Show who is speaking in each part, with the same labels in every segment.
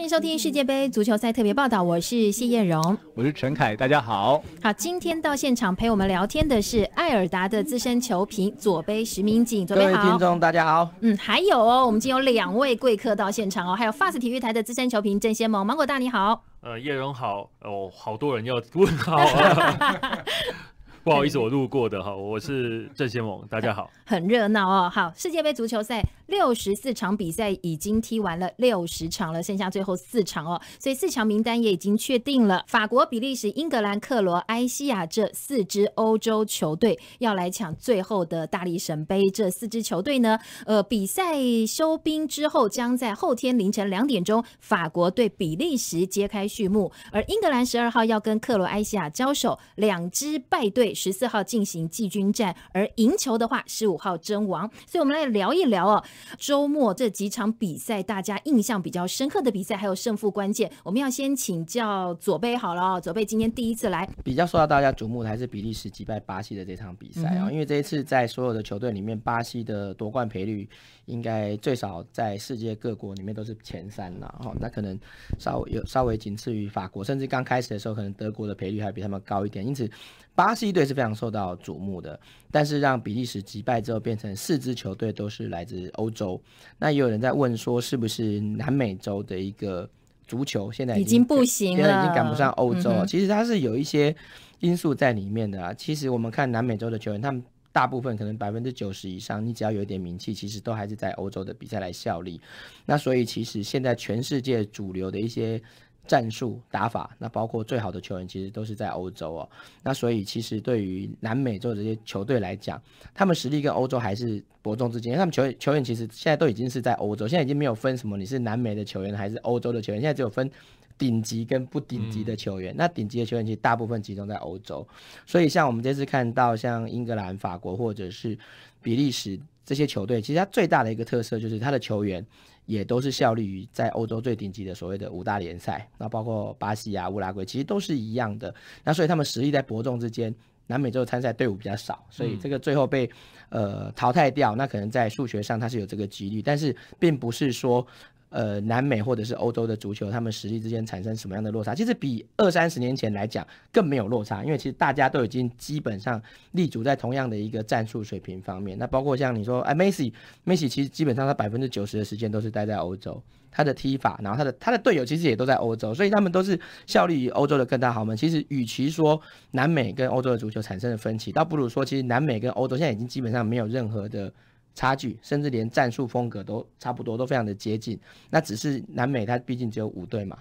Speaker 1: 欢迎收听世界杯足球赛特别报道，我是谢艳荣，
Speaker 2: 我是陈凯，大家好。
Speaker 1: 好，今天到现场陪我们聊天的是艾尔达的资深球评左杯石明景，准备好？各位听众大家好。嗯，还有哦，我们今有两位贵客到现场哦，还有 FAST 体育台的资深球评郑先萌，芒果大你好。
Speaker 3: 呃，叶荣好，哦，好多人要问好啊。不好意思，我路过的哈，我是 郑先猛，大家好，
Speaker 1: 很热闹哦。好，世界杯足球赛六十四场比赛已经踢完了六十场了，剩下最后四场哦，所以四强名单也已经确定了。法国、比利时、英格兰、克罗埃西亚这四支欧洲球队要来抢最后的大力神杯。这四支球队呢，呃，比赛收兵之后，将在后天凌晨两点钟，法国对比利时揭开序幕，而英格兰十二号要跟克罗埃西亚交手，两支败队。十四号进行季军战，而赢球的话，十五号争王。所以，我们来聊一聊哦，周末这几场比赛，大家印象比较深刻的比赛，还有胜负关键。我们要先请教左贝好了。左贝今天第一次来，
Speaker 4: 比较受到大家瞩目的还是比利时击败巴西的这场比赛啊。因为这一次在所有的球队里面，巴西的夺冠赔率应该最少在世界各国里面都是前三了哈。那可能稍微有稍微仅次于法国，甚至刚开始的时候，可能德国的赔率还比他们高一点，因此。巴西队是非常受到瞩目的，但是让比利时击败之后，变成四支球队都是来自欧洲。那也有人在问说，是不是南美洲的一个足球现在已经不行，现在已经赶不上欧洲？其实它是有一些因素在里面的啊。其实我们看南美洲的球员，他们大部分可能百分之九十以上，你只要有一点名气，其实都还是在欧洲的比赛来效力。那所以其实现在全世界主流的一些。战术打法，那包括最好的球员其实都是在欧洲哦。那所以其实对于南美洲这些球队来讲，他们实力跟欧洲还是伯仲之间。他们球员球员其实现在都已经是在欧洲，现在已经没有分什么你是南美的球员还是欧洲的球员，现在只有分顶级跟不顶级的球员。那顶级的球员其实大部分集中在欧洲，所以像我们这次看到像英格兰、法国或者是比利时这些球队，其实它最大的一个特色就是它的球员。也都是效力于在欧洲最顶级的所谓的五大联赛，那包括巴西啊、乌拉圭，其实都是一样的。那所以他们实力在伯仲之间，南美洲参赛队伍比较少，所以这个最后被呃淘汰掉，那可能在数学上它是有这个几率，但是并不是说。呃，南美或者是欧洲的足球，他们实力之间产生什么样的落差？其实比二三十年前来讲更没有落差，因为其实大家都已经基本上立足在同样的一个战术水平方面。那包括像你说，哎，梅西，梅西其实基本上他百分之九十的时间都是待在欧洲，他的踢法，然后他的他的队友其实也都在欧洲，所以他们都是效力于欧洲的各大豪门。其实与其说南美跟欧洲的足球产生了分歧，倒不如说其实南美跟欧洲现在已经基本上没有任何的。差距，甚至连战术风格都差不多，都非常的接近。那只是南美，它毕竟只有五队嘛。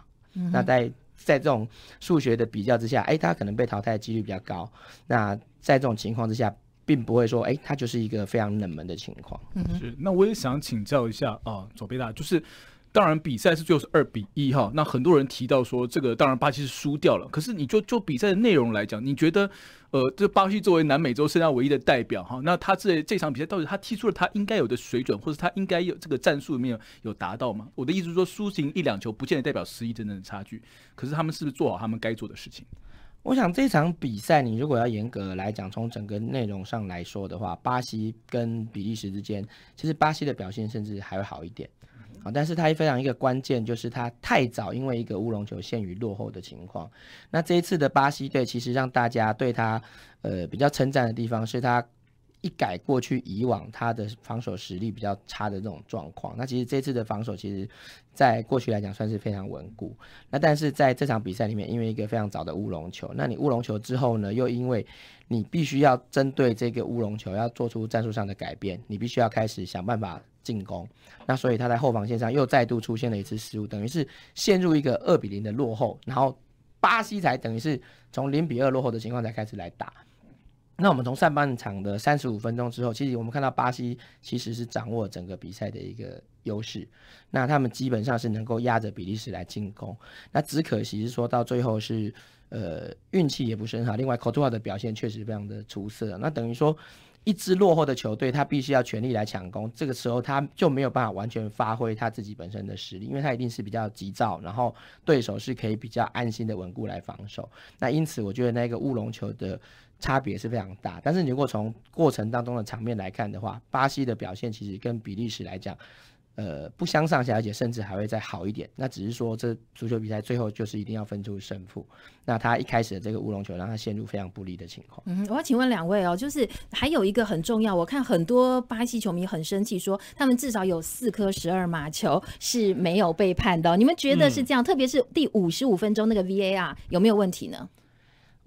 Speaker 4: 那在在这种数学的比较之下，哎，它可能被淘汰的几率比较高。那在这种情况之下，并不会说，哎，它就是一个非常冷门的情况。
Speaker 2: 是。那我也想请教一下啊，左贝大，就是。当然，比赛是最后是二比一哈。那很多人提到说，这个当然巴西是输掉了。可是，你就就比赛的内容来讲，你觉得，呃，这巴西作为南美洲剩下唯一的代表哈，那他这这场比赛到底他踢出了他应该有的水准，或者他应该有这个战术里面有达到吗？我的意思是说，输赢一两球不见
Speaker 4: 得代表实力真正的差距。可是他们是不是做好他们该做的事情？我想这场比赛，你如果要严格来讲，从整个内容上来说的话，巴西跟比利时之间，其实巴西的表现甚至还会好一点。啊！但是它非常一个关键，就是它太早因为一个乌龙球陷于落后的情况。那这一次的巴西队其实让大家对他，呃，比较称赞的地方是他。一改过去以往他的防守实力比较差的这种状况，那其实这次的防守其实在过去来讲算是非常稳固。那但是在这场比赛里面，因为一个非常早的乌龙球，那你乌龙球之后呢，又因为你必须要针对这个乌龙球要做出战术上的改变，你必须要开始想办法进攻。那所以他在后防线上又再度出现了一次失误，等于是陷入一个二比零的落后，然后巴西才等于是从零比二落后的情况才开始来打。那我们从上半场的三十五分钟之后，其实我们看到巴西其实是掌握整个比赛的一个优势。那他们基本上是能够压着比利时来进攻。那只可惜是说到最后是，呃，运气也不是很好。另外，科图瓦的表现确实非常的出色。那等于说，一支落后的球队，他必须要全力来抢攻。这个时候他就没有办法完全发挥他自己本身的实力，因为他一定是比较急躁，然后对手是可以比较安心的稳固来防守。那因此，我觉得那个乌龙球的。差别是非常大，但是你如果从过程当中的场面来看的话，巴西的表现其实跟比利时来讲，呃，不相上下，而且甚至还会再好一点。那只是说这足球比赛最后就是一定要分出胜负。那他一开始的这个乌龙球让他陷入非常不利的情况。
Speaker 1: 嗯，我要请问两位哦，就是还有一个很重要，我看很多巴西球迷很生气，说他们至少有四颗十二码球是没有被判的。你们觉得是这样？特别是第五十五分钟那个 VAR 有没有问题呢？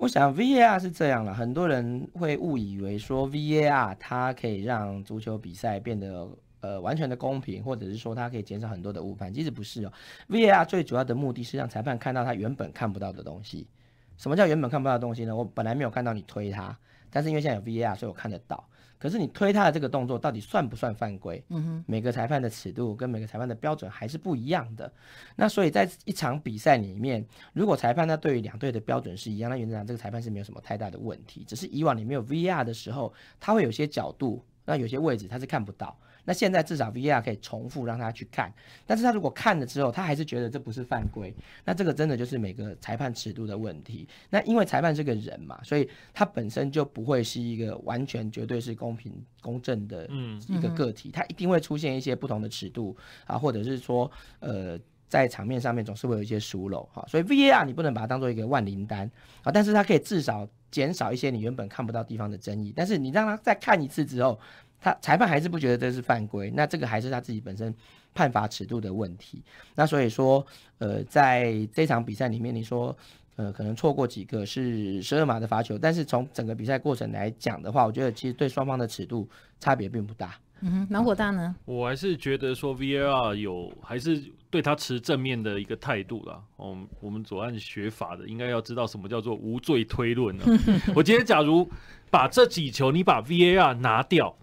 Speaker 4: 我想 V A R 是这样了，很多人会误以为说 V A R 它可以让足球比赛变得呃完全的公平，或者是说它可以减少很多的误判，其实不是哦。V A R 最主要的目的是让裁判看到他原本看不到的东西。什么叫原本看不到的东西呢？我本来没有看到你推他，但是因为现在有 V A R，所以我看得到。可是你推他的这个动作到底算不算犯规？嗯哼，每个裁判的尺度跟每个裁判的标准还是不一样的。那所以在一场比赛里面，如果裁判他对于两队的标准是一样，那原则上这个裁判是没有什么太大的问题。只是以往你没有 VR 的时候，他会有些角度，那有些位置他是看不到。那现在至少 V R 可以重复让他去看，但是他如果看了之后，他还是觉得这不是犯规，那这个真的就是每个裁判尺度的问题。那因为裁判这个人嘛，所以他本身就不会是一个完全绝对是公平公正的一个个体，他一定会出现一些不同的尺度啊，或者是说呃，在场面上面总是会有一些疏漏哈。所以 V R 你不能把它当做一个万灵丹啊，但是它可以至少减少一些你原本看不到地方的争议，但是你让他再看一次之后。他裁判还是不觉得这是犯规，那这个还是他自己本身判罚尺度的问题。那所以说，呃，在这场比赛里面，你说，呃，可能错过几个是十二码的罚球，但是从整个比赛过程来讲的话，我觉得其实对双方的尺度差别并不大。
Speaker 1: 嗯，芒果大呢？
Speaker 3: 我还是觉得说 VAR 有，还是对他持正面的一个态度啦。哦，我们左岸学法的应该要知道什么叫做无罪推论呢？我今天假如把这几球，你把 VAR 拿掉。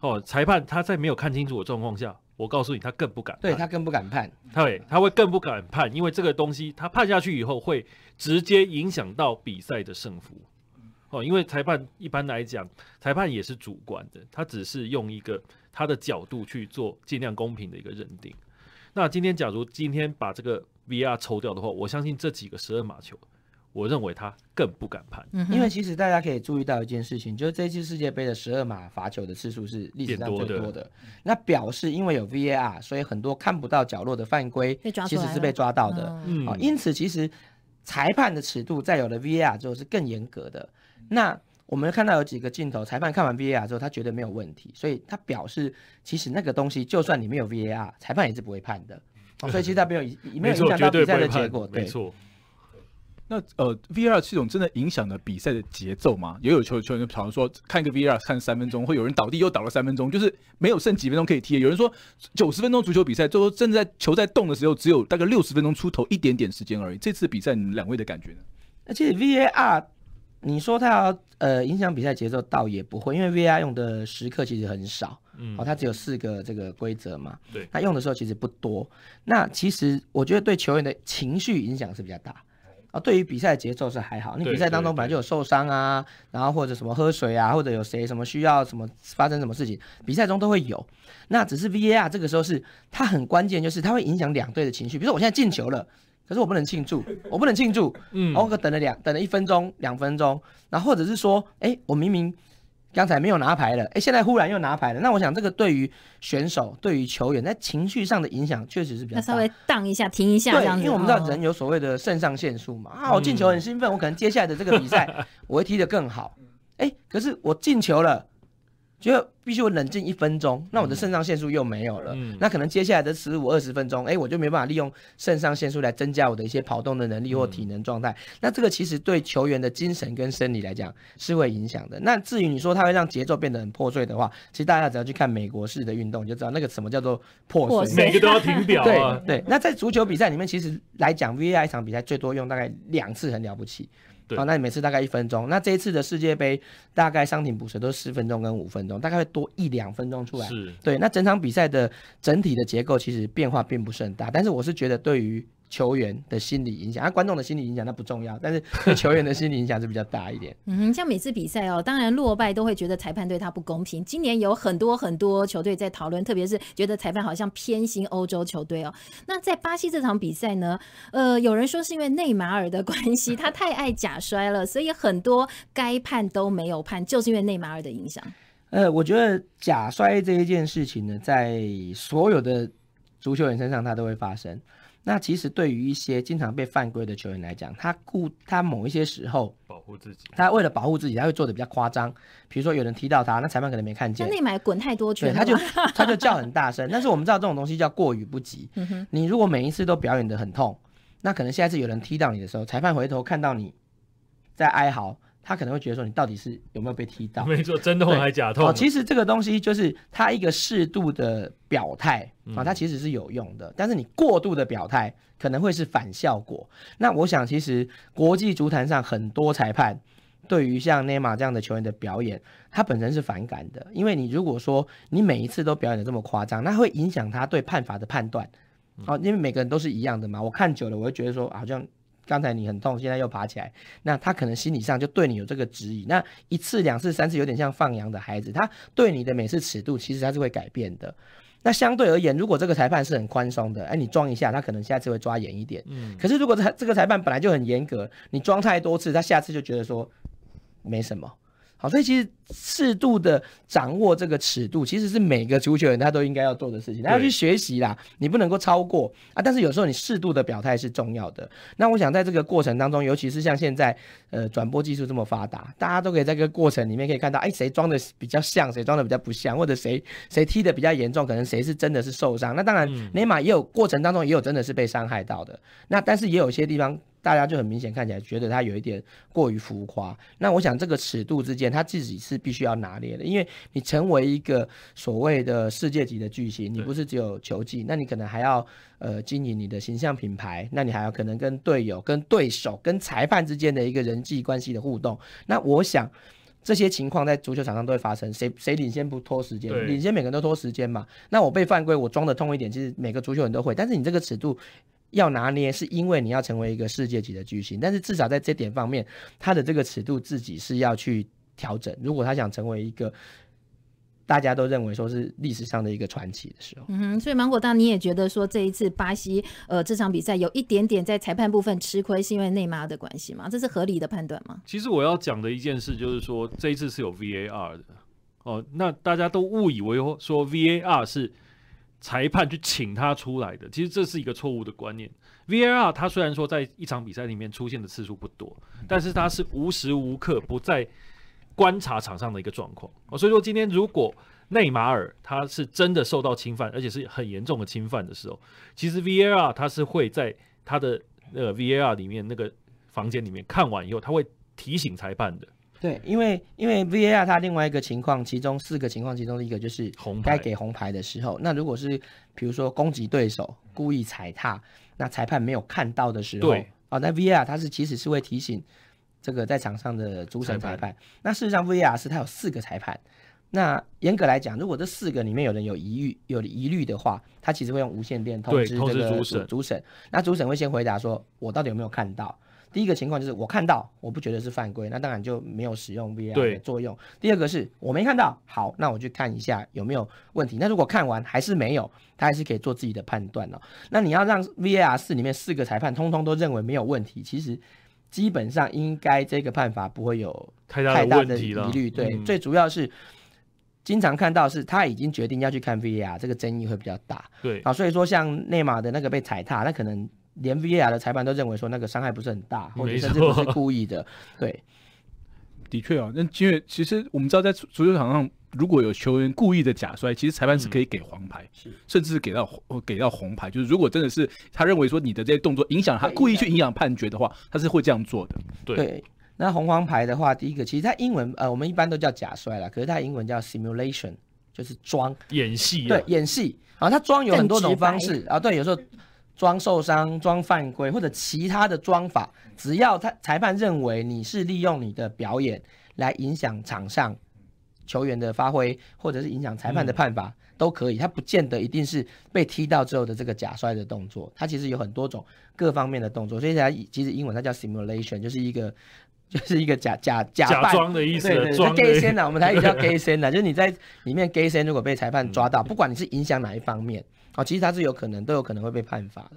Speaker 3: 哦，裁判他在没有看清楚的状况下，我告诉你，他更不敢。对他
Speaker 4: 更不敢判，
Speaker 3: 对，他会更不敢判，因为这个东西他判下去以后会直接影响到比赛的胜负。哦，因为裁判一般来讲，裁判也是主观的，他只是用一个他的角度去做尽量公平的一个认定。那今天假如今天把这个 VR 抽掉的话，我相信这几个十二码球。我认为他更不敢判，因为
Speaker 4: 其实大家可以注意到一件事情，就是这次世界杯的十二码罚球的次数是历史上最多的。那表示因为有 VAR，所以很多看不到角落的犯规其实是被抓到的。啊，因此其实裁判的尺度在有了 VAR 之后是更严格的。那我们看到有几个镜头，裁判看完 VAR 之后，他觉得没有问题，所以他表示，其实那个东西就算你没有 VAR，裁判也是不会判的。所以其实他没有影，没有影响到比赛的结果，没
Speaker 2: 错。那呃，V R 系统真的影响了比赛的节奏吗？也有球球员讨常说，看一个 V R 看三分钟，会有人倒地，又倒了三分钟，就是没有剩几分钟可以踢。有人说，九十分钟足球比赛，就说正在球在动的时候，只有大概六十
Speaker 4: 分钟出头一点点时间而已。这次比赛，你们两位的感觉呢？而且 V a R，你说它呃影响比赛节奏，倒也不会，因为 V R 用的时刻其实很少，嗯，哦，它只有四个这个规则嘛，对，它用的时候其实不多。那其实我觉得对球员的情绪影响是比较大。啊，对于比赛节奏是还好，你比赛当中本来就有受伤啊，然后或者什么喝水啊，或者有谁什么需要什么发生什么事情，比赛中都会有。那只是 VAR 这个时候是它很关键，就是它会影响两队的情绪。比如说我现在进球了，可是我不能庆祝，我不能庆祝，嗯，我可等了两等了一分钟、两分钟，然后或者是说，哎，我明明。刚才没有拿牌了，哎，现在忽然又拿牌了。那我想，这个对于选手、对于球员在情绪上的影响，确实是比较。要
Speaker 1: 稍微荡一下，停一下这样子。因为我们知道人
Speaker 4: 有所谓的肾上腺素嘛，啊，我进球很兴奋，我可能接下来的这个比赛我会踢得更好。哎，可是我进球了。就必须我冷静一分钟，那我的肾上腺素又没有了，那可能接下来的十五二十分钟，哎，我就没办法利用肾上腺素来增加我的一些跑动的能力或体能状态。那这个其实对球员的精神跟生理来讲是会影响的。那至于你说它会让节奏变得很破碎的话，其实大家只要去看美国式的运动就知道那个什么叫做破碎，每个都要停表。对对。那在足球比赛里面，其实来讲，V I 一场比赛最多用大概两次，很了不起。好，那你每次大概一分钟。那这一次的世界杯，大概伤停补时都是四分钟跟五分钟，大概会多一两分钟出来。是，对。那整场比赛的整体的结构其实变化并不甚大，但是我是觉得对于。球员的心理影响，啊，观众的心理影响，那不重要，但是对球员的心理影响是比较大一点。
Speaker 1: 嗯，像每次比赛哦，当然落败都会觉得裁判对他不公平。今年有很多很多球队在讨论，特别是觉得裁判好像偏心欧洲球队哦。那在巴西这场比赛呢？呃，有人说是因为内马尔的关系，他太爱假摔了，所以很多该判都没有判，就是因为内马尔的影响。
Speaker 4: 呃，我觉得假摔这一件事情呢，在所有的足球员身上，它都会发生。那其实对于一些经常被犯规的球员来讲，他顾他某一些时候保护自己，他为了保护自己，他会做的比较夸张。比如说有人踢到他，那裁判可能没看见，那你
Speaker 1: 买滚太多球，他就
Speaker 4: 他就叫很大声。但是我们知道这种东西叫过于不及，你如果每一次都表演的很痛，那可能下一次有人踢到你的时候，裁判回头看到你在哀嚎。他可能会觉得说，你到底是有没有被踢到？没错，真痛还假痛？哦，其实这个东西就是他一个适度的表态啊，他其实是有用的。但是你过度的表态，可能会是反效果。那我想，其实国际足坛上很多裁判对于像内马尔这样的球员的表演，他本身是反感的，因为你如果说你每一次都表演的这么夸张，那会影响他对判罚的判断哦，因为每个人都是一样的嘛。我看久了，我会觉得说好像。刚才你很痛，现在又爬起来，那他可能心理上就对你有这个质疑。那一次、两次、三次，有点像放羊的孩子，他对你的每次尺度其实他是会改变的。那相对而言，如果这个裁判是很宽松的，哎，你装一下，他可能下次会抓严一点。嗯。可是如果他这个裁判本来就很严格，你装太多次，他下次就觉得说没什么。好，所以其实适度的掌握这个尺度，其实是每个足球人他都应该要做的事情。他要去学习啦，你不能够超过啊。但是有时候你适度的表态是重要的。那我想在这个过程当中，尤其是像现在，呃，转播技术这么发达，大家都可以在这个过程里面可以看到，哎，谁装的比较像，谁装的比较不像，或者谁谁踢的比较严重，可能谁是真的是受伤。那当然，内马尔也有过程当中也有真的是被伤害到的。那但是也有一些地方。大家就很明显看起来，觉得他有一点过于浮夸。那我想这个尺度之间，他自己是必须要拿捏的。因为你成为一个所谓的世界级的巨星，你不是只有球技，那你可能还要呃经营你的形象品牌，那你还要可能跟队友、跟对手、跟裁判之间的一个人际关系的互动。那我想这些情况在足球场上都会发生。谁谁领先不拖时间？领先每个人都拖时间嘛。那我被犯规，我装的痛一点，其实每个足球人都会。但是你这个尺度。要拿捏，是因为你要成为一个世界级的巨星，但是至少在这点方面，他的这个尺度自己是要去调整。如果他想成为一个大家都认为说是历史上的一个传奇的时候，
Speaker 1: 嗯哼，所以芒果大你也觉得说这一次巴西呃这场比赛有一点点在裁判部分吃亏，是因为内马尔的关系吗？这是合理的判断吗？
Speaker 4: 其实我要讲
Speaker 3: 的一件事就是说，这一次是有 VAR 的哦，那大家都误以为说 VAR 是。裁判去请他出来的，其实这是一个错误的观念。VAR，他虽然说在一场比赛里面出现的次数不多，但是他是无时无刻不在观察场上的一个状况。哦，所以说，今天如果内马尔他是真的受到侵犯，而且是很严重的侵犯的时候，其实 VAR 他是会在他的那个 VAR 里面那个房间里面看完以后，他会提醒裁判的。
Speaker 4: 对，因为因为 VAR 它另外一个情况，其中四个情况，其中的一个就是红该给红牌的时候。那如果是比如说攻击对手、故意踩踏，那裁判没有看到的时候，对，哦，那 VAR 它是其实是会提醒这个在场上的主审裁判。那事实上，VAR 是它有四个裁判。那严格来讲，如果这四个里面有人有疑虑、有疑虑的话，他其实会用无线电通知这个主审。主审，那主审会先回答说，我到底有没有看到？第一个情况就是我看到，我不觉得是犯规，那当然就没有使用 VAR 的作用。第二个是我没看到，好，那我去看一下有没有问题。那如果看完还是没有，他还是可以做自己的判断哦。那你要让 VAR 四里面四个裁判通通都认为没有问题，其实基本上应该这个判罚不会有太大的疑虑。对，最主要是经常看到是他已经决定要去看 VAR，这个争议会比较大。对啊，所以说像内马尔的那个被踩踏，那可能。连 v 尔雅的裁判都认为说那个伤害不是很大，或者甚至不是故意的。对，
Speaker 2: 的确啊。那因为其实我们知道，在足球场上，如果有球员故意的假摔，其实裁判是可以给黄牌，甚至是给到给到红牌。就是如果真的是他认为说你的这些动作影响他故意去影响判决的话，他是会这样做的。
Speaker 4: 对。那红黄牌的话，第一个其实它英文呃，我们一般都叫假摔了，可是它英文叫 simulation，就是装演戏。对，演戏啊，他装有很多种方式啊。对，有时候。装受伤、装犯规或者其他的装法，只要他裁判认为你是利用你的表演来影响场上球员的发挥，或者是影响裁判的判罚，都可以。他不见得一定是被踢到之后的这个假摔的动作，他其实有很多种各方面的动作。所以它其实英文它叫 simulation，就是一个就是一个假假假装的意思。对对，假先了，我们台湾叫假先了，就是你在里面 g a 假先，如果被裁判抓到，不管你是影响哪一方面。啊，其实他是有可能，都有可能会被判罚的。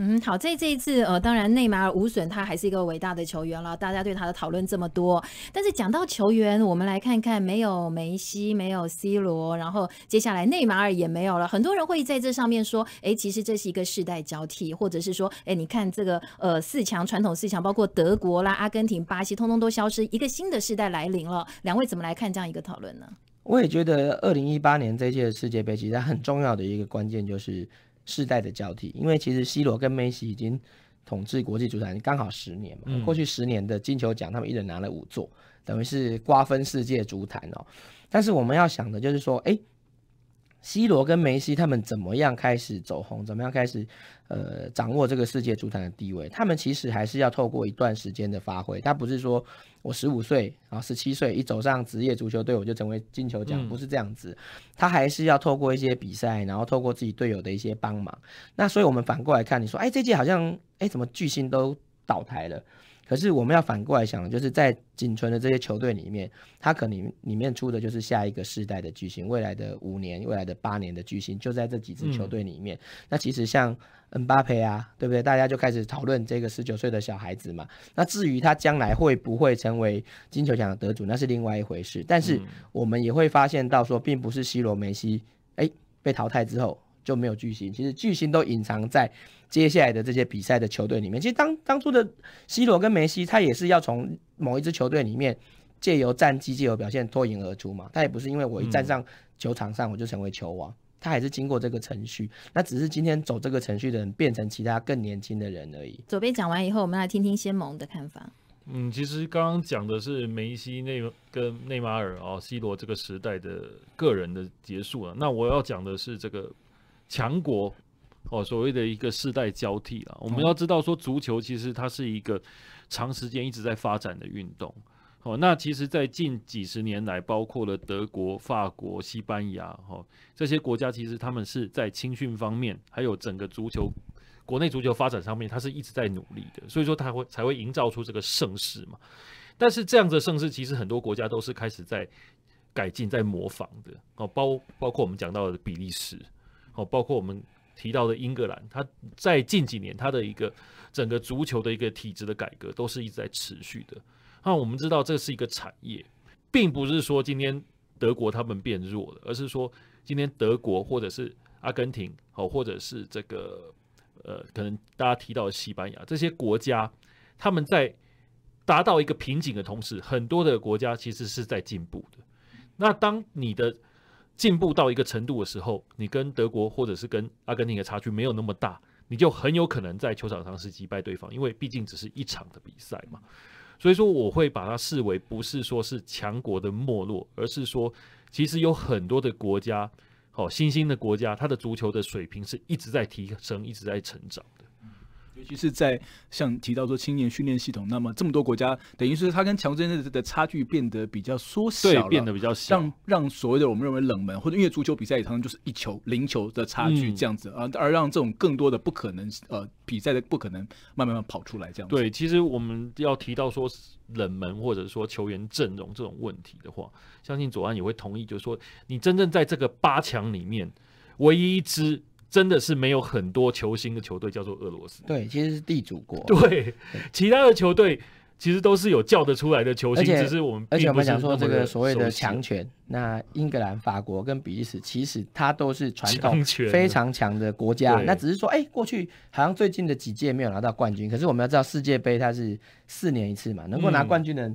Speaker 1: 嗯，好，在这一次，呃，当然内马尔无损，他还是一个伟大的球员了。大家对他的讨论这么多，但是讲到球员，我们来看看，没有梅西，没有 C 罗，然后接下来内马尔也没有了。很多人会在这上面说，哎，其实这是一个世代交替，或者是说，哎，你看这个呃四强传统四强，包括德国啦、阿根廷、巴西，通通都消失，一个新的世代来临了。两位怎么来看这样一个讨论呢？
Speaker 4: 我也觉得，二零一八年这一届世界杯，其实很重要的一个关键就是世代的交替。因为其实 C 罗跟梅西已经统治国际足坛刚好十年嘛，过去十年的金球奖他们一人拿了五座，等于是瓜分世界足坛哦。但是我们要想的就是说，哎。C 罗跟梅西他们怎么样开始走红？怎么样开始，呃，掌握这个世界足坛的地位？他们其实还是要透过一段时间的发挥。他不是说我十五岁，然后十七岁一走上职业足球队我就成为金球奖，不是这样子。他还是要透过一些比赛，然后透过自己队友的一些帮忙。那所以我们反过来看，你说，哎，这届好像，哎，怎么巨星都倒台了？可是我们要反过来想，就是在仅存的这些球队里面，他可能里面出的就是下一个世代的巨星，未来的五年、未来的八年的巨星就在这几支球队里面。那其实像恩巴佩啊，对不对？大家就开始讨论这个十九岁的小孩子嘛。那至于他将来会不会成为金球奖得主，那是另外一回事。但是我们也会发现到说，并不是西罗、梅西，哎，被淘汰之后就没有巨星，其实巨星都隐藏在。接下来的这些比赛的球队里面，其实当当初的 C 罗跟梅西，他也是要从某一支球队里面借由战绩、借由表现脱颖而出嘛。他也不是因为我一站上球场上我就成为球王，他还是经过这个程序。那只是今天走这个程序的人变成其他更年轻的人而已。
Speaker 1: 左边讲完以后，我们来听听先盟的看法。
Speaker 4: 嗯，其实刚刚讲的是
Speaker 3: 梅西内跟内马尔哦，C 罗这个时代的个人的结束了。那我要讲的是这个强国。哦，所谓的一个世代交替了。我们要知道，说足球其实它是一个长时间一直在发展的运动。哦，那其实，在近几十年来，包括了德国、法国、西班牙，哈这些国家，其实他们是在青训方面，还有整个足球国内足球发展上面，它是一直在努力的。所以说，它会才会营造出这个盛世嘛。但是，这样的盛世，其实很多国家都是开始在改进、在模仿的。哦，包包括我们讲到的比利时，哦，包括我们。提到的英格兰，它在近几年它的一个整个足球的一个体制的改革都是一直在持续的。那我们知道这是一个产业，并不是说今天德国他们变弱了，而是说今天德国或者是阿根廷哦，或者是这个呃，可能大家提到西班牙这些国家，他们在达到一个瓶颈的同时，很多的国家其实是在进步的。那当你的。进步到一个程度的时候，你跟德国或者是跟阿根廷的差距没有那么大，你就很有可能在球场上是击败对方，因为毕竟只是一场的比赛嘛。所以说，我会把它视为不是说是强国的没落，而是说其实有很多的国家，
Speaker 2: 哦，新兴的国家，它的足球的水平是一直在提升，一直在成长的。尤其是在像提到说青年训练系统，那么这么多国家，等于是它跟强队的差距变得比较缩小了，变得比较小，让让所谓的我们认为冷门或者因为足球比赛也常常就是一球零球的差距这样子啊，而让这种更多的不可能呃比赛的不可能慢慢慢跑出来这样。对，
Speaker 3: 其实我们要提到说冷门或者说球员阵容这种问题的话，相信左岸也会同意，就是说你真正在这个八强里面，唯一一支。真的是没有很多球星的球队叫做俄罗斯。对，其实是地主国。对，其他的球队其实都是有叫得出来的球星。我而且我们讲说这个所谓
Speaker 4: 的强权，那英格兰、法国跟比利时，其实它都是传统非常强的国家。那只是说，哎，过去好像最近的几届没有拿到冠军。可是我们要知道，世界杯它是四年一次嘛，能够拿冠军的。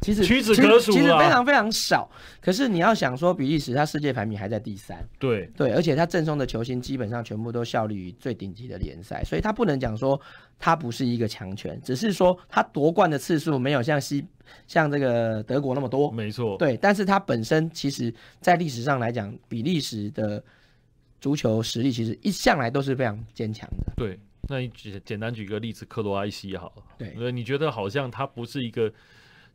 Speaker 4: 其实屈指可数，其实非常非常少。可是你要想说，比利时它世界排名还在第三，对对，而且它赠送的球星基本上全部都效力于最顶级的联赛，所以他不能讲说他不是一个强权，只是说他夺冠的次数没有像西像这个德国那么多，没错，对。但是他本身其实在历史上来讲，比利时的足球实力其实一向来都是非常坚强的。对，
Speaker 3: 那你举简单举个例子，克罗埃西好好，对，你觉得好像他不是一个。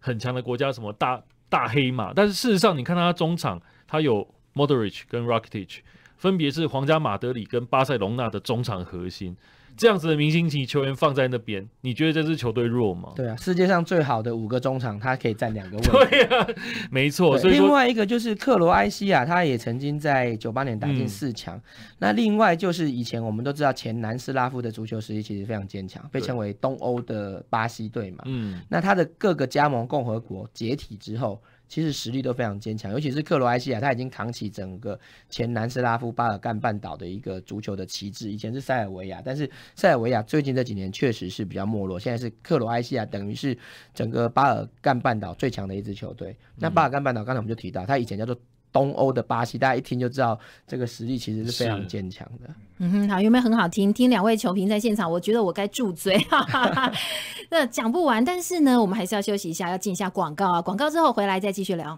Speaker 3: 很强的国家，什么大大黑马？但是事实上，你看他中场，他有 Modric 跟 Rakitic，分别是皇家马德里跟巴塞隆纳的中场核心。这样子的明星级球员放在那边，你觉得这支球队弱吗？
Speaker 4: 对啊，世界上最好的五个中场，他可以占两个位置。对啊，
Speaker 3: 没错。所以另外
Speaker 4: 一个就是克罗埃西亚，他也曾经在九八年打进四强。那另外就是以前我们都知道，前南斯拉夫的足球实力其实非常坚强，被称为东欧的巴西队嘛。嗯。那他的各个加盟共和国解体之后。其实实力都非常坚强，尤其是克罗埃西亚，他已经扛起整个前南斯拉夫巴尔干半岛的一个足球的旗帜。以前是塞尔维亚，但是塞尔维亚最近这几年确实是比较没落，现在是克罗埃西亚，等于是整个巴尔干半岛最强的一支球队。那巴尔干半岛刚才我们就提到，他以前叫做。东欧的巴西，大家一听就知道这个实力其实是非常坚强的。
Speaker 1: 嗯哼，好，有没有很好听？听两位球评在现场，我觉得我该住嘴，哈哈，那讲不完。但是呢，我们还是要休息一下，要进一下广告啊！广告之后回来再继续聊。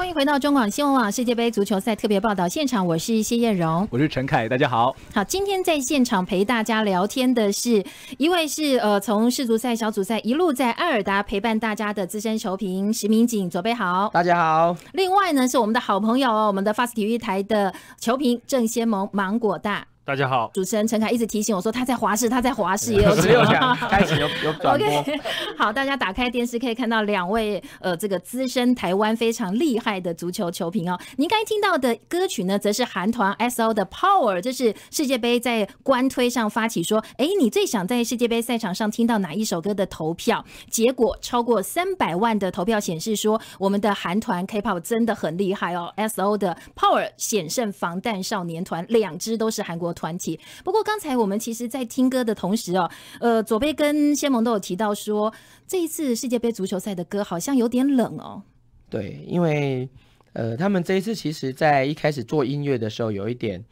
Speaker 1: 欢迎回到中广新闻网世界杯足球赛特别报道现场，我是谢燕荣，
Speaker 2: 我是陈凯，大家好。
Speaker 1: 好，今天在现场陪大家聊天的是一位是呃，从世足赛小组赛一路在埃尔达陪伴大家的资深球评石明景，准备好？大家好。另外呢，是我们的好朋友，我们的 FAST 体育台的球评郑先萌，芒果大。大家好，主持人陈凯一直提醒我说，他在华视，他在华视也 有十六强，开
Speaker 3: 始有 有转播。OK，
Speaker 1: 好，大家打开电视可以看到两位呃，这个资深台湾非常厉害的足球球评哦。您刚才听到的歌曲呢，则是韩团 S.O 的 Power，这是世界杯在官推上发起说，哎，你最想在世界杯赛场上听到哪一首歌的投票？结果超过三百万的投票显示说，我们的韩团 K-pop 真的很厉害哦。S.O 的 Power 险胜防弹少年团，两支都是韩国。团体。不过刚才我们其实，在听歌的同时哦，呃，左贝跟仙萌都有提到说，这一次世界杯足球赛的歌好像有点冷哦。
Speaker 4: 对，因为呃，他们这一次其实，在一开始做音乐的时候，有一点，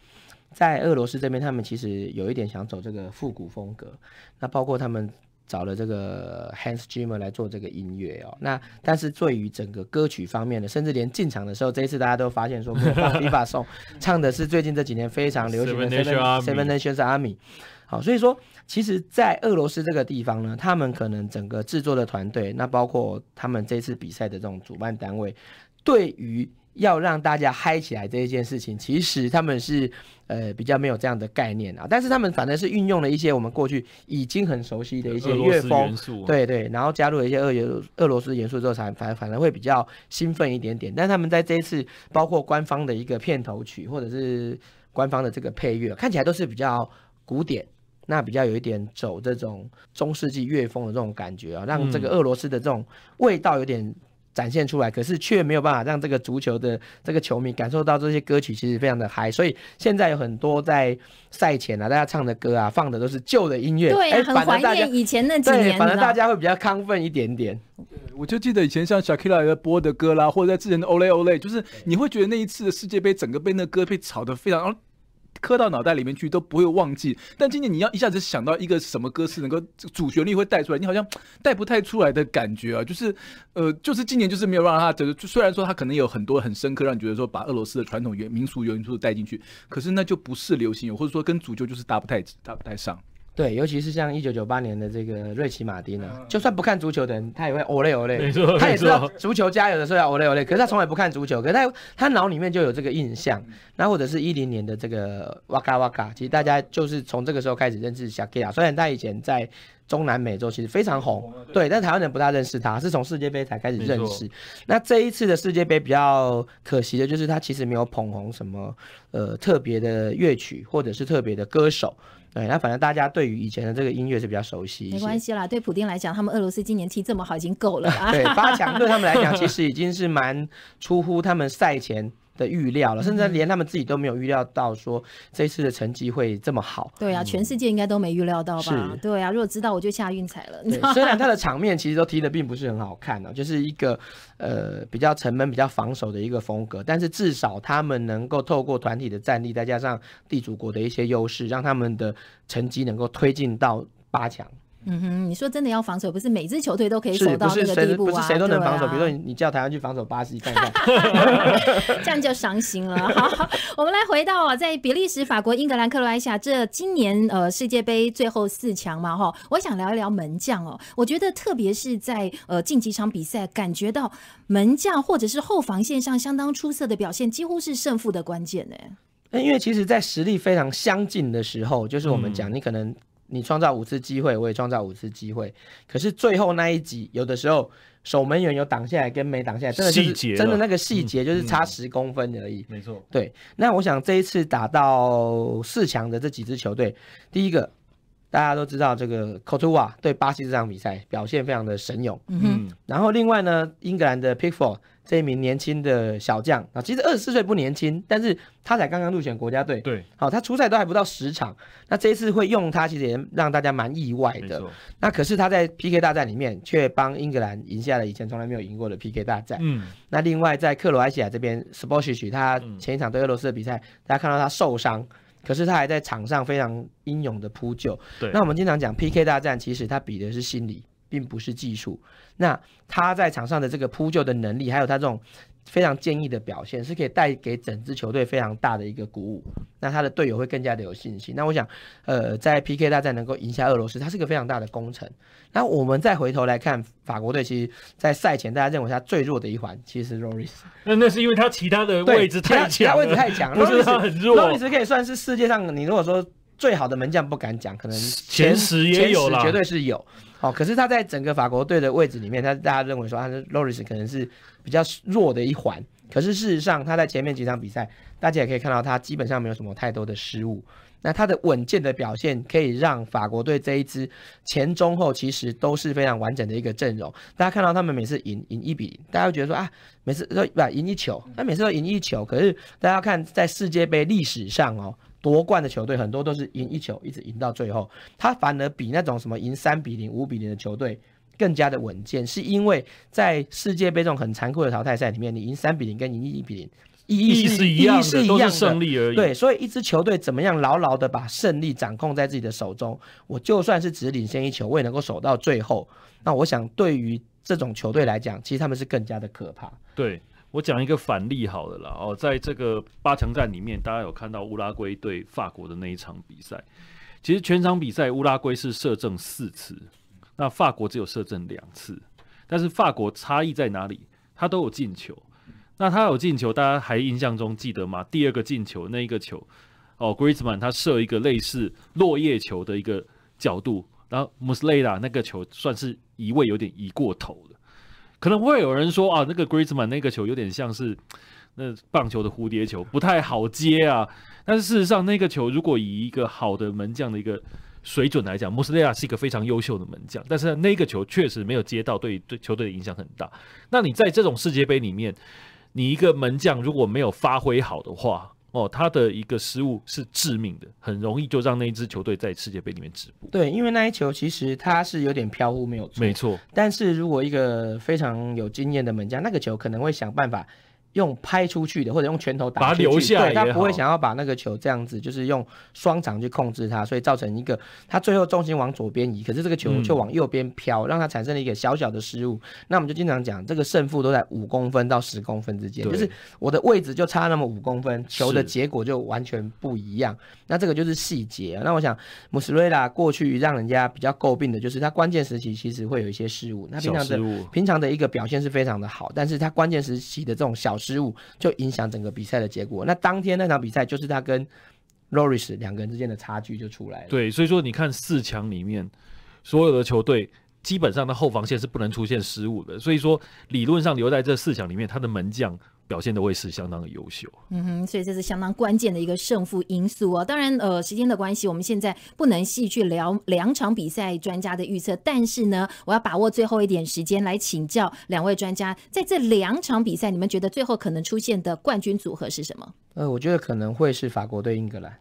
Speaker 4: 在俄罗斯这边，他们其实有一点想走这个复古风格，那包括他们。找了这个 Hans Zimmer 来做这个音乐哦，那但是对于整个歌曲方面的，甚至连进场的时候，这一次大家都发现说，唱的是最近这几年非常流行的 Seven Nation Army。好，所以说，其实，在俄罗斯这个地方呢，他们可能整个制作的团队，那包括他们这次比赛的这种主办单位，对于。要让大家嗨起来这一件事情，其实他们是呃比较没有这样的概念啊，但是他们反正是运用了一些我们过去已经很熟悉的一些乐风，对对，然后加入了一些俄俄俄罗斯元素之后，才反反而会比较兴奋一点点。但他们在这一次，包括官方的一个片头曲或者是官方的这个配乐，看起来都是比较古典，那比较有一点走这种中世纪乐风的这种感觉啊，让这个俄罗斯的这种味道有点。展现出来，可是却没有办法让这个足球的这个球迷感受到这些歌曲其实非常的嗨。所以现在有很多在赛前啊，大家唱的歌啊，放的都是旧的音乐，哎，很怀念以前那几年反正大家会比较亢奋一点点。我就记得以前像 Shakira 播的歌啦，或者在之前的
Speaker 2: Olay Olay，就是你会觉得那一次的世界杯整个被那歌被炒的非常。磕到脑袋里面去都不会忘记，但今年你要一下子想到一个什么歌是能够主旋律会带出来，你好像带不太出来的感觉啊，就是，呃，就是今年就是没有让他觉得，虽然说他可能有很多很深刻，让你觉得说把俄罗斯的传统原民俗元素带进去，可是那就不是流行，
Speaker 4: 或者说跟主就就是搭不太搭不太上。对，尤其是像一九九八年的这个瑞奇·马丁啊，就算不看足球的人，他也会哦嘞哦嘞，他也知道足球加油的时候要哦嘞哦嘞，可是他从来不看足球，可是他他脑里面就有这个印象。那或者是一零年的这个哇咔哇咔。其实大家就是从这个时候开始认识小 G 啊。虽然他以前在中南美洲其实非常红，对，但台湾人不大认识他，是从世界杯才开始认识。那这一次的世界杯比较可惜的就是，他其实没有捧红什么呃特别的乐曲或者是特别的歌手。对，那反正大家对于以前的这个音乐是比较熟悉。没关
Speaker 1: 系啦，对普丁来讲，他们俄罗斯今年踢这么好已经够了啊。对，八强对他们来讲其
Speaker 4: 实已经是蛮出乎他们赛前。的预料了，甚至连他们自己都没有预料到，说这次的成绩会这么好。对
Speaker 1: 啊，全世界应该都没预料到吧？对啊，如果知道我就下运彩了。对，虽然他的
Speaker 4: 场面其实都踢得并不是很好看啊，就是一个呃比较沉闷、比较防守的一个风格，但是至少他们能够透过团体的战力，再加上地主国的一些优势，让他们的成绩能够推进到八强。
Speaker 1: 嗯哼，你说真的要防守，不是每支球队都可以守到那个地步，不是谁都能防守。比如说，
Speaker 4: 你你叫台湾去防守巴西，
Speaker 1: 这样就伤心了。好，我们来回到在比利时、法国、英格兰、克罗埃西亚这今年呃世界杯最后四强嘛，哈，我想聊一聊门将哦。我觉得特别是在呃近几场比赛，感觉到门将或者是后防线上相当出色的表现，几乎是胜负的关键。哎，
Speaker 4: 那因为其实，在实力非常相近的时候，就是我们讲，你可能。你创造五次机会，我也创造五次机会。可是最后那一集，有的时候守门员有挡下来跟没挡下来，真的就是真的那个细节就是差十公分而已。没错，对。那我想这一次打到四强的这几支球队，第一个。大家都知道这个 Couto 对巴西这场比赛表现非常的神勇，嗯，然后另外呢，英格兰的 Pickford 这一名年轻的小将啊，其实二十四岁不年轻，但是他才刚刚入选国家队，对，好，他出赛都还不到十场，那这一次会用他，其实也让大家蛮意外的，那可是他在 PK 大战里面却帮英格兰赢下了以前从来没有赢过的 PK 大战，嗯，那另外在克罗埃西亚这边，Spasić 他前一场对俄罗斯的比赛，大家看到他受伤。可是他还在场上非常英勇的扑救。对。那我们经常讲 PK 大战，其实他比的是心理，并不是技术。那他在场上的这个扑救的能力，还有他这种。非常建议的表现是可以带给整支球队非常大的一个鼓舞，那他的队友会更加的有信心。那我想，呃，在 PK 大战能够赢下俄罗斯，它是个非常大的工程。那我们再回头来看法国队，其实，在赛前大家认为他最弱的一环，其实 Rorys。
Speaker 3: 那那是因为他其他的位置太强，其他位置太强，不是他很弱。Rorys
Speaker 4: 可以算是世界上，你如果说最好的门将，不敢讲，可能前十也有了，绝对是有。好，可是他在整个法国队的位置里面，他大家认为说，是 l o r i s 可能是比较弱的一环。可是事实上，他在前面几场比赛，大家也可以看到他基本上没有什么太多的失误。那他的稳健的表现，可以让法国队这一支前中后其实都是非常完整的一个阵容。大家看到他们每次赢赢一比，大家会觉得说啊，每次说不赢一球，他每次都赢一球。可是大家看在世界杯历史上哦。夺冠的球队很多都是赢一球，一直赢到最后，他反而比那种什么赢三比零、五比零的球队更加的稳健，是因为在世界杯这种很残酷的淘汰赛里面，你赢三比零跟赢一比零
Speaker 3: 意义是一样，的是胜利而已。对，
Speaker 4: 所以一支球队怎么样牢牢的把胜利掌控在自己的手中，我就算是只领先一球，我也能够守到最后。那我想，对于这种球队来讲，其实他们是更加的可怕。
Speaker 3: 对。我讲一个反例好了啦哦，在这个八强战里面，大家有看到乌拉圭对法国的那一场比赛。其实全场比赛乌拉圭是射正四次，那法国只有射正两次。但是法国差异在哪里？他都有进球，那他有进球，大家还印象中记得吗？第二个进球那一个球，哦，Griezmann 他射一个类似落叶球的一个角度，然后 Muslera 那个球算是移位有点移过头。可能会有人说啊，那个 Griezmann 那个球有点像是那棒球的蝴蝶球，不太好接啊。但是事实上，那个球如果以一个好的门将的一个水准来讲，穆斯利亚是一个非常优秀的门将。但是那个球确实没有接到，对对球队的影响很大。那你在这种世界杯里面，你一个门将如果没有发挥好的话，哦，他的一个失误是致命的，很容易就让那一支球队在世界杯里面止步。
Speaker 4: 对，因为那一球其实他是有点飘忽，没有错。没错，但是如果一个非常有经验的门将，那个球可能会想办法。用拍出去的，或者用拳头打。把它留下对他不会想要把那个球这样子，就是用双掌去控制它，所以造成一个他最后重心往左边移，可是这个球就往右边飘，让他产生了一个小小的失误。那我们就经常讲，这个胜负都在五公分到十公分之间，就是我的位置就差那么五公分，球的结果就完全不一样。那这个就是细节。那我想，穆斯瑞拉过去让人家比较诟病的就是他关键时期其实会有一些失误，那平常的平常的一个表现是非常的好，但是他关键时期的这种小。失误就影响整个比赛的结果。那当天那场比赛，就是他跟 Loris 两个人之间的差距就出来了。对，
Speaker 3: 所以说你看四强里面所有的球队，基本上的后防线是不能出现失误的。所以说理论上留在这四强里面，他的门将。表现的也是相当的优秀，
Speaker 1: 嗯哼，所以这是相当关键的一个胜负因素啊。当然，呃，时间的关系，我们现在不能细去聊两场比赛专家的预测，但是呢，我要把握最后一点时间来请教两位专家，在这两场比赛，你们觉得最后可能出现的冠军组合是什么？
Speaker 4: 呃，我觉得可能会是法国对英格兰。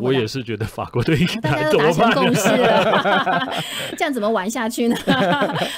Speaker 4: 我也是觉得法国队应该 大家都达成共识
Speaker 1: 了，这样怎么玩下去呢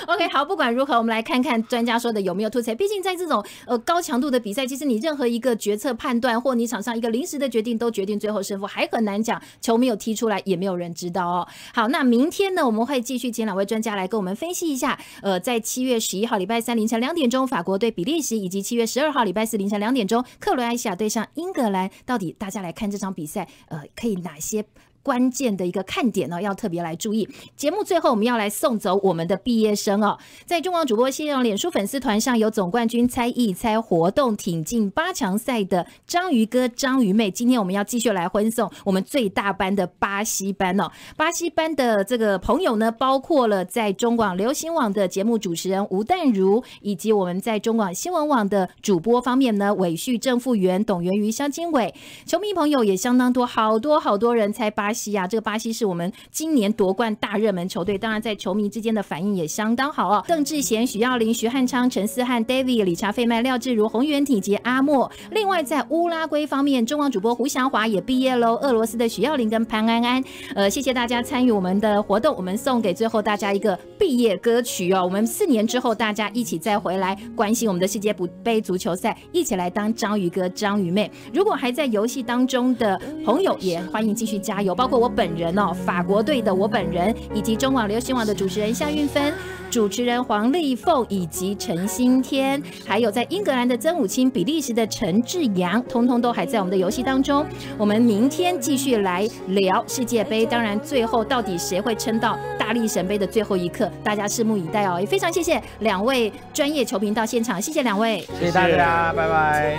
Speaker 1: ？OK，好，不管如何，我们来看看专家说的有没有突袭。毕竟在这种呃高强度的比赛，其实你任何一个决策、判断，或你场上一个临时的决定，都决定最后胜负，还很难讲。球没有踢出来，也没有人知道哦。好，那明天呢，我们会继续请两位专家来跟我们分析一下。呃，在七月十一号礼拜三凌晨两点钟，法国对比利时，以及七月十二号礼拜四凌晨两点钟，克罗埃西亚对上英格兰，到底大家来看这场比赛？呃。可以哪些？关键的一个看点呢，要特别来注意。节目最后，我们要来送走我们的毕业生哦。在中广主播线上脸书粉丝团上有总冠军猜一猜活动，挺进八强赛的章鱼哥、章鱼妹。今天我们要继续来欢送我们最大班的巴西班哦。巴西班的这个朋友呢，包括了在中广流行网的节目主持人吴淡如，以及我们在中广新闻网的主播方面呢，韦旭、正副员董元于、肖金伟。球迷朋友也相当多，好多好多人猜巴西。西亚这个巴西是我们今年夺冠大热门球队，当然在球迷之间的反应也相当好哦。邓志贤、许耀林、徐汉昌、陈思翰、David、理查费曼、廖志如、洪元体及阿莫。另外在乌拉圭方面，中网主播胡祥华也毕业喽。俄罗斯的许耀林跟潘安安，呃，谢谢大家参与我们的活动，我们送给最后大家一个毕业歌曲哦。我们四年之后大家一起再回来关心我们的世界杯足球赛，一起来当章鱼哥、章鱼妹。如果还在游戏当中的朋友，也欢迎继续加油。包括我本人哦，法国队的我本人，以及中网、流行网的主持人夏运芬、主持人黄丽凤以及陈新天，还有在英格兰的曾武清、比利时的陈志阳，通通都还在我们的游戏当中。我们明天继续来聊世界杯，当然最后到底谁会撑到大力神杯的最后一刻，大家拭目以待哦。也非常谢谢两位专业球评到现场，谢谢两位，谢谢大家，拜拜。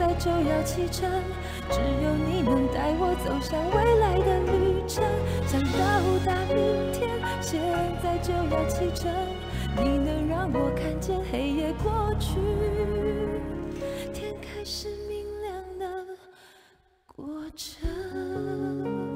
Speaker 1: 在就要程。只有你能带我走向未来的旅程，想到达明天，现在就要启程。你能让我看见黑夜过去，天开始明亮的过程。